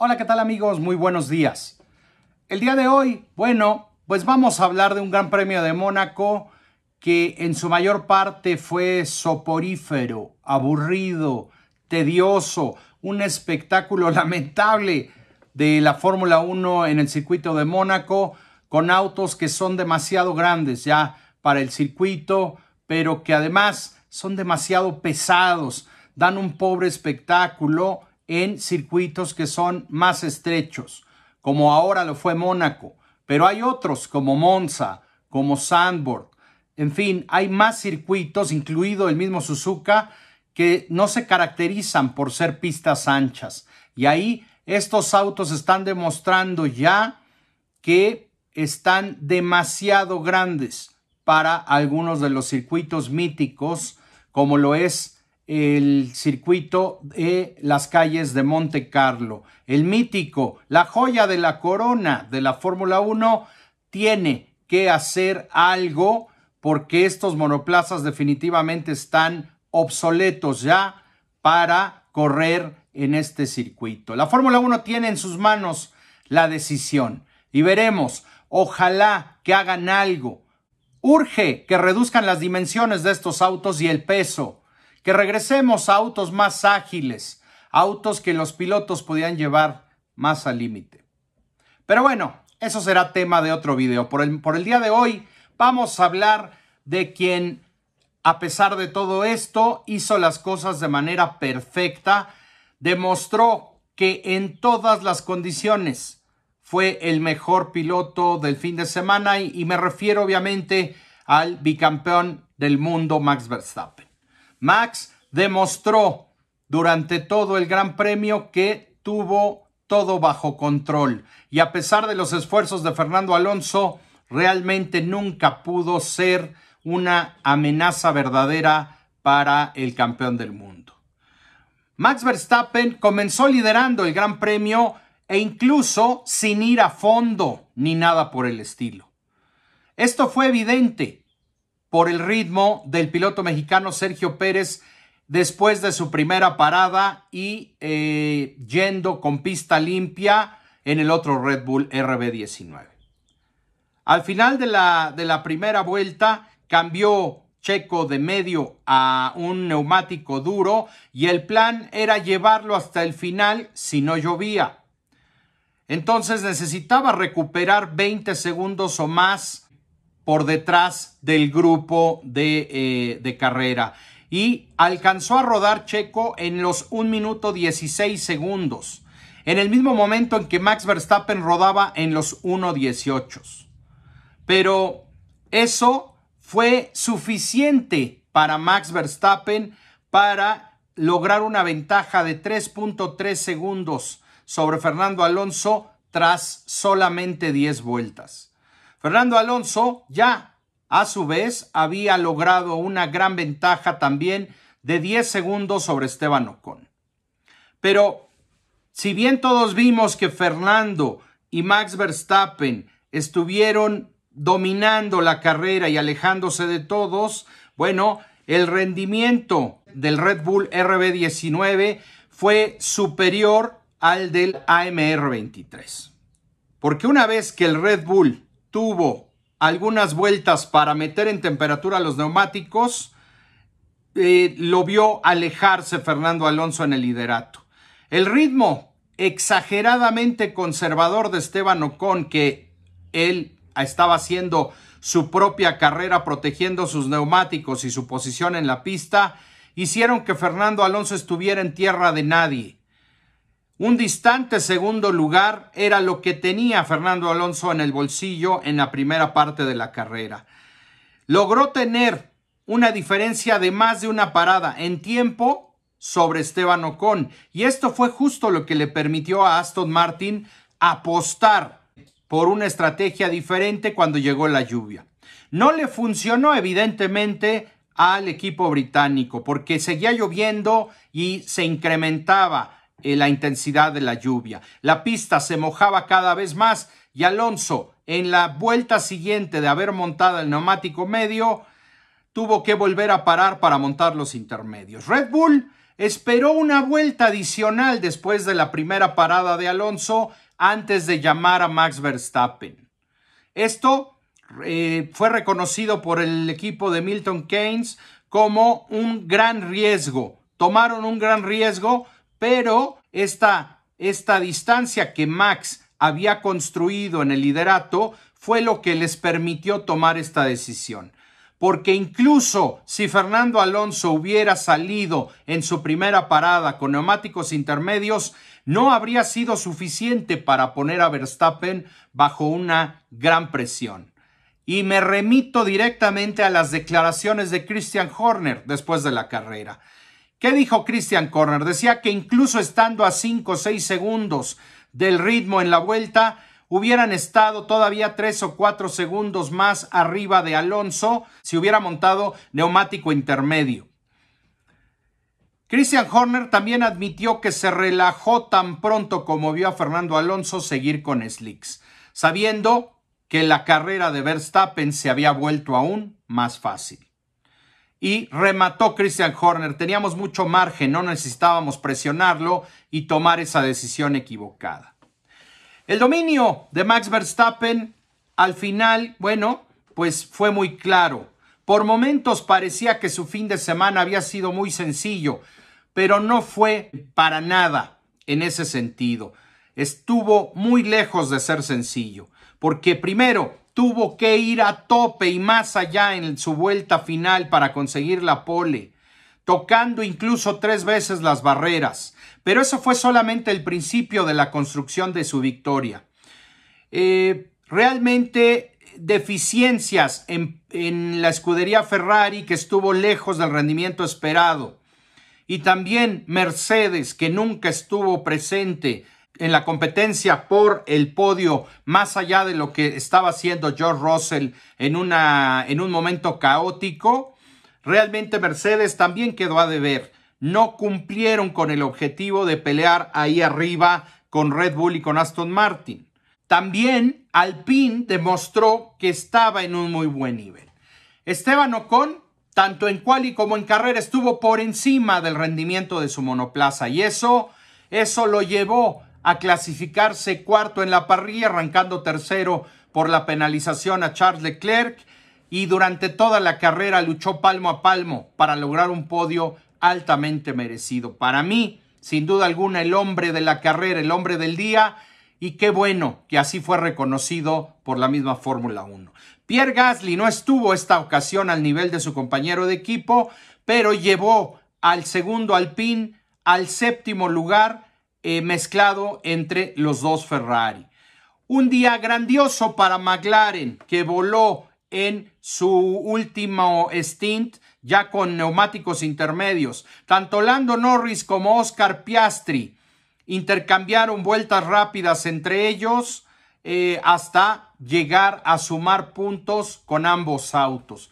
Hola, ¿qué tal amigos? Muy buenos días. El día de hoy, bueno, pues vamos a hablar de un Gran Premio de Mónaco que en su mayor parte fue soporífero, aburrido, tedioso, un espectáculo lamentable de la Fórmula 1 en el circuito de Mónaco, con autos que son demasiado grandes ya para el circuito, pero que además son demasiado pesados, dan un pobre espectáculo en circuitos que son más estrechos, como ahora lo fue Mónaco, pero hay otros como Monza, como Sandboard, en fin, hay más circuitos, incluido el mismo Suzuka, que no se caracterizan por ser pistas anchas. Y ahí estos autos están demostrando ya que están demasiado grandes para algunos de los circuitos míticos, como lo es el circuito de las calles de Monte Carlo. El mítico, la joya de la corona de la Fórmula 1, tiene que hacer algo porque estos monoplazas definitivamente están obsoletos ya para correr en este circuito. La Fórmula 1 tiene en sus manos la decisión y veremos, ojalá que hagan algo. Urge que reduzcan las dimensiones de estos autos y el peso que regresemos a autos más ágiles, autos que los pilotos podían llevar más al límite. Pero bueno, eso será tema de otro video. Por el, por el día de hoy vamos a hablar de quien, a pesar de todo esto, hizo las cosas de manera perfecta, demostró que en todas las condiciones fue el mejor piloto del fin de semana y me refiero obviamente al bicampeón del mundo Max Verstappen. Max demostró durante todo el Gran Premio que tuvo todo bajo control y a pesar de los esfuerzos de Fernando Alonso, realmente nunca pudo ser una amenaza verdadera para el campeón del mundo. Max Verstappen comenzó liderando el Gran Premio e incluso sin ir a fondo ni nada por el estilo. Esto fue evidente por el ritmo del piloto mexicano Sergio Pérez después de su primera parada y eh, yendo con pista limpia en el otro Red Bull RB19. Al final de la, de la primera vuelta cambió Checo de medio a un neumático duro y el plan era llevarlo hasta el final si no llovía. Entonces necesitaba recuperar 20 segundos o más por detrás del grupo eh, de, carrera. Y alcanzó a rodar Checo en los 1 minuto 16 segundos, en el mismo momento en que Max Verstappen rodaba en los 1.18. Pero eso fue suficiente para Max Verstappen para lograr una ventaja de 3.3 segundos sobre Fernando Alonso tras solamente 10 vueltas. Fernando Alonso ya a su vez había logrado una gran ventaja también de 10 segundos sobre Esteban Ocon. Pero si bien todos vimos que Fernando y Max Verstappen estuvieron dominando la carrera y alejándose de todos, bueno, el rendimiento del Red Bull RB19 fue superior al del AMR23. Porque una vez que el Red Bull tuvo algunas vueltas para meter en temperatura los neumáticos, eh, lo vio alejarse Fernando Alonso en el liderato. El ritmo exageradamente conservador de Esteban Ocon, que él estaba haciendo su propia carrera protegiendo sus neumáticos y su posición en la pista, hicieron que Fernando Alonso estuviera en tierra de nadie. Un distante segundo lugar era lo que tenía Fernando Alonso en el bolsillo en la primera parte de la carrera. Logró tener una diferencia de más de una parada en tiempo sobre Esteban Ocon. Y esto fue justo lo que le permitió a Aston Martin apostar por una estrategia diferente cuando llegó la lluvia. No le funcionó evidentemente al equipo británico porque seguía lloviendo y se incrementaba eh, la intensidad de la lluvia. La pista se mojaba cada vez más y Alonso, en la vuelta siguiente de haber montado el neumático medio, tuvo que volver a parar para montar los intermedios. Red Bull esperó una vuelta adicional después de la primera parada de Alonso antes de llamar a Max Verstappen. Esto eh, fue reconocido por el equipo de Milton Keynes como un gran riesgo. Tomaron un gran riesgo pero esta, distancia que Max había construido en el liderato fue lo que les permitió tomar esta decisión. Porque incluso si Fernando Alonso hubiera salido en su primera parada con neumáticos intermedios, no habría sido suficiente para poner a Verstappen bajo una gran presión. Y me remito directamente a las declaraciones de Christian Horner después de la carrera. ¿Qué dijo Christian Corner? Decía que incluso estando a 5 o 6 segundos del ritmo en la vuelta, hubieran estado todavía 3 o 4 segundos más arriba de Alonso si hubiera montado neumático intermedio. Christian Horner también admitió que se relajó tan pronto como vio a Fernando Alonso seguir con Slicks, sabiendo que la carrera de Verstappen se había vuelto aún más fácil y remató Christian Horner. Teníamos mucho margen, no necesitábamos presionarlo y tomar esa decisión equivocada. El dominio de Max Verstappen al final, bueno, pues fue muy claro. Por momentos parecía que su fin de semana había sido muy sencillo, pero no fue para nada en ese sentido. Estuvo muy lejos de ser sencillo, porque primero tuvo que ir a tope y más allá en su vuelta final para conseguir la pole, tocando incluso tres veces las barreras. Pero eso fue solamente el principio de la construcción de su victoria. Eh, realmente deficiencias en, la escudería Ferrari que estuvo lejos del rendimiento esperado. Y también Mercedes que nunca estuvo presente en la competencia por el podio, más allá de lo que estaba haciendo George Russell en, una, en un momento caótico, realmente Mercedes también quedó a deber. No cumplieron con el objetivo de pelear ahí arriba con Red Bull y con Aston Martin. También Alpine demostró que estaba en un muy buen nivel. Esteban Ocon, tanto en y como en carrera, estuvo por encima del rendimiento de su monoplaza y eso, eso lo llevó a clasificarse cuarto en la parrilla, arrancando tercero por la penalización a Charles Leclerc y durante toda la carrera luchó palmo a palmo para lograr un podio altamente merecido. Para mí, sin duda alguna, el hombre de la carrera, el hombre del día, y qué bueno que así fue reconocido por la misma Fórmula 1. Pierre Gasly no estuvo esta ocasión al nivel de su compañero de equipo, pero llevó al segundo alpín al séptimo lugar eh, mezclado entre los dos Ferrari. Un día grandioso para McLaren que voló en su último stint ya con neumáticos intermedios. Tanto Lando Norris como Oscar Piastri intercambiaron vueltas rápidas entre ellos eh, hasta llegar a sumar puntos con ambos autos.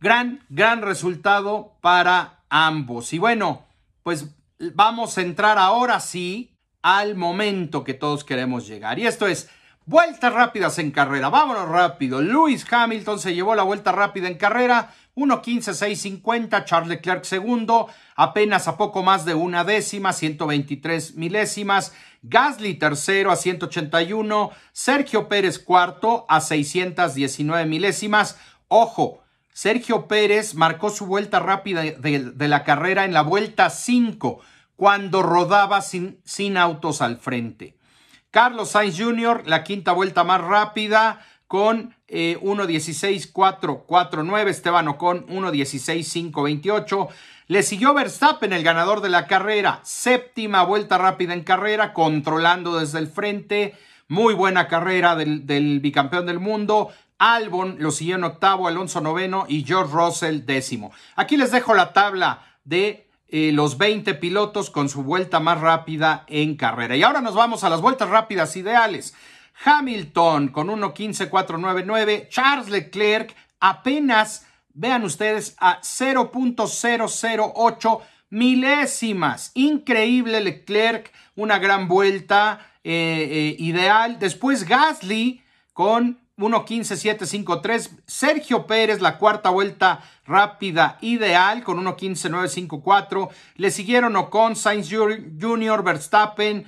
Gran, gran resultado para ambos. Y bueno, pues vamos a entrar ahora sí al momento que todos queremos llegar. Y esto es vueltas rápidas en carrera. Vámonos rápido. Lewis Hamilton se llevó la vuelta rápida en carrera. 1.15.650. Charles Leclerc segundo. Apenas a poco más de una décima. 123 milésimas. Gasly tercero a 181. Sergio Pérez cuarto a 619 milésimas. Ojo, Sergio Pérez marcó su vuelta rápida de, la carrera en la vuelta 5, cuando rodaba sin, autos al frente. Carlos Sainz Jr., la quinta vuelta más rápida, con 1.16.449, eh, Esteban Ocon 1.16.528. Le siguió Verstappen, el ganador de la carrera, séptima vuelta rápida en carrera, controlando desde el frente. Muy buena carrera del bicampeón del mundo. Albon lo en octavo, Alonso noveno y George Russell décimo. Aquí les dejo la tabla de eh, los 20 pilotos con su vuelta más rápida en carrera. Y ahora nos vamos a las vueltas rápidas ideales. Hamilton con 1.15.499, Charles Leclerc apenas, vean ustedes, a 0.008 milésimas. Increíble Leclerc, una gran vuelta eh, eh, ideal. Después Gasly con 1.15.753. Sergio Pérez, la cuarta vuelta rápida ideal con 1.15.954. Le siguieron Ocon, Sainz Jr., Verstappen,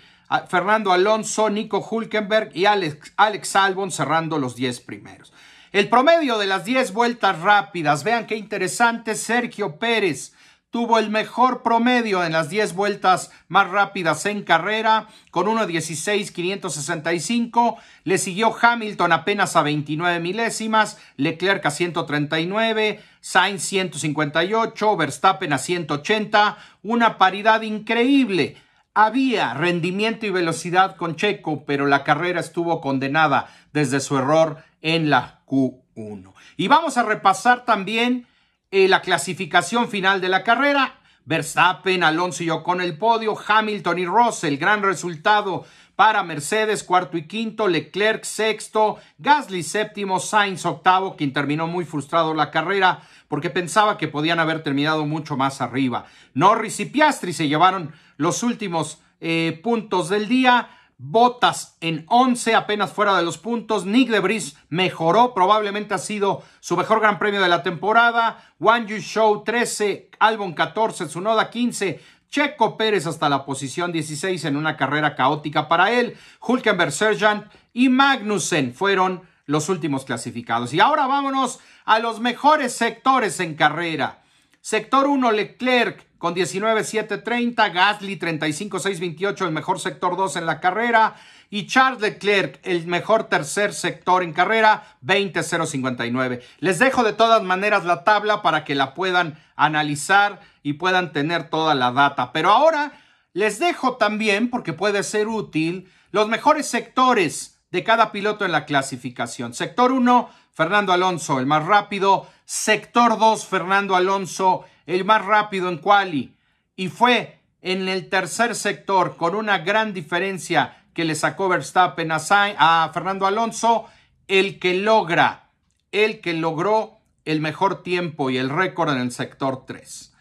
Fernando Alonso, Nico Hulkenberg y Alex, Alex Albon cerrando los 10 primeros. El promedio de las 10 vueltas rápidas, vean qué interesante, Sergio Pérez tuvo el mejor promedio en las 10 vueltas más rápidas en carrera, con 1.16.565. Le siguió Hamilton apenas a 29 milésimas, Leclerc a 139, Sainz 158, Verstappen a 180. Una paridad increíble. Había rendimiento y velocidad con Checo, pero la carrera estuvo condenada desde su error en la Q1. Y vamos a repasar también eh, la clasificación final de la carrera. Verstappen, Alonso y con el podio, Hamilton y el gran resultado para Mercedes, cuarto y quinto, Leclerc sexto, Gasly séptimo, Sainz octavo, quien terminó muy frustrado la carrera porque pensaba que podían haber terminado mucho más arriba. Norris y Piastri se llevaron los últimos eh, puntos del día. Botas en 11, apenas fuera de los puntos. Nick Lebris mejoró, probablemente ha sido su mejor gran premio de la temporada. One You Show 13, Albon 14, Tsunoda 15, Checo Pérez hasta la posición 16 en una carrera caótica para él. Hulkenberg, Sergeant y Magnussen fueron los últimos clasificados. Y ahora vámonos a los mejores sectores en carrera. Sector 1, Leclerc, con 19.730, Gasly 35.628, el mejor sector 2 en la carrera, y Charles Leclerc, el mejor tercer sector en carrera, 20.059. Les dejo de todas maneras la tabla para que la puedan analizar y puedan tener toda la data. Pero ahora les dejo también, porque puede ser útil, los mejores sectores de cada piloto en la clasificación. Sector 1, Fernando Alonso, el más rápido. Sector 2, Fernando Alonso, el más rápido en quali y fue en el tercer sector con una gran diferencia que le sacó Verstappen a, a Fernando Alonso, el que logra, el que logró el mejor tiempo y el récord en el sector 3.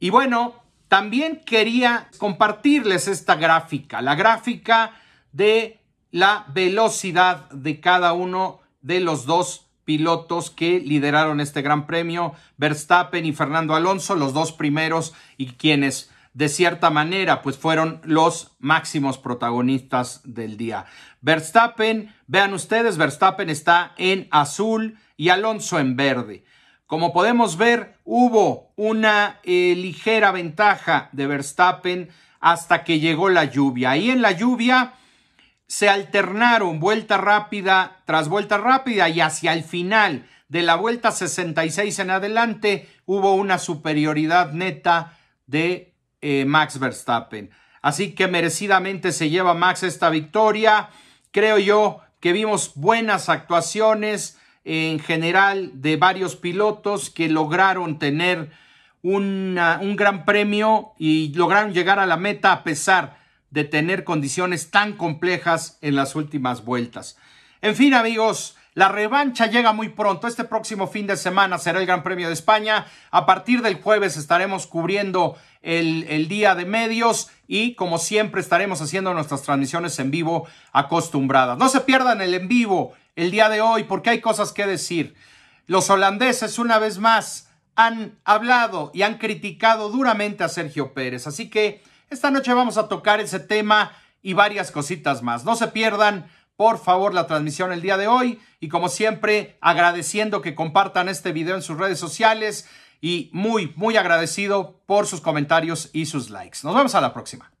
Y bueno, también quería compartirles esta gráfica, la gráfica de la velocidad de cada uno de los dos pilotos que lideraron este Gran Premio, Verstappen y Fernando Alonso, los dos primeros y quienes de cierta manera pues fueron los máximos protagonistas del día. Verstappen, vean ustedes, Verstappen está en azul y Alonso en verde. Como podemos ver, hubo una eh, ligera ventaja de Verstappen hasta que llegó la lluvia. y en la lluvia se alternaron vuelta rápida tras vuelta rápida y hacia el final de la vuelta 66 en adelante hubo una superioridad neta de eh, Max Verstappen. Así que merecidamente se lleva Max esta victoria. Creo yo que vimos buenas actuaciones eh, en general de varios pilotos que lograron tener un gran premio y lograron llegar a la meta a pesar de tener condiciones tan complejas en las últimas vueltas. En fin, amigos, la revancha llega muy pronto. Este próximo fin de semana será el Gran Premio de España. A partir del jueves estaremos cubriendo el, día de medios y como siempre estaremos haciendo nuestras transmisiones en vivo acostumbradas. No se pierdan el en vivo el día de hoy porque hay cosas que decir. Los holandeses una vez más han hablado y han criticado duramente a Sergio Pérez. Así que esta noche vamos a tocar ese tema y varias cositas más. No se pierdan, por favor, la transmisión el día de hoy y como siempre agradeciendo que compartan este video en sus redes sociales y muy, muy agradecido por sus comentarios y sus likes. Nos vemos a la próxima.